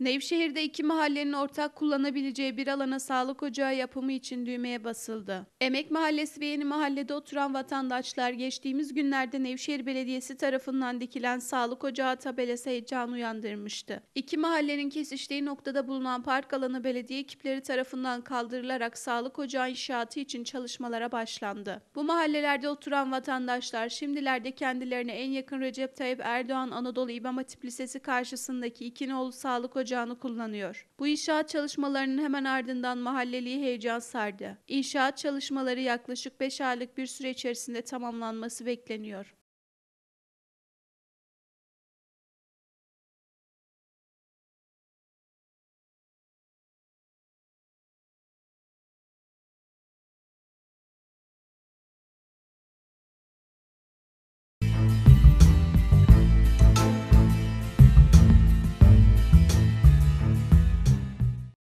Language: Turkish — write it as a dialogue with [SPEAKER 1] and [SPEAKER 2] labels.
[SPEAKER 1] Nevşehir'de iki mahallenin ortak kullanabileceği bir alana sağlık ocağı yapımı için düğmeye basıldı. Emek Mahallesi ve Yeni Mahalle'de oturan vatandaşlar geçtiğimiz günlerde Nevşehir Belediyesi tarafından dikilen sağlık ocağı tabelası heyecan uyandırmıştı. İki mahallenin kesiştiği noktada bulunan park alanı belediye ekipleri tarafından kaldırılarak sağlık ocağı inşaatı için çalışmalara başlandı. Bu mahallelerde oturan vatandaşlar şimdilerde kendilerine en yakın Recep Tayyip Erdoğan Anadolu İmam Hatip Lisesi karşısındaki İkinoğlu Sağlık Ocağı ocağını kullanıyor. Bu inşaat çalışmalarının hemen ardından mahalleliği heyecan sardı. İnşaat çalışmaları yaklaşık 5 aylık bir süre içerisinde tamamlanması bekleniyor.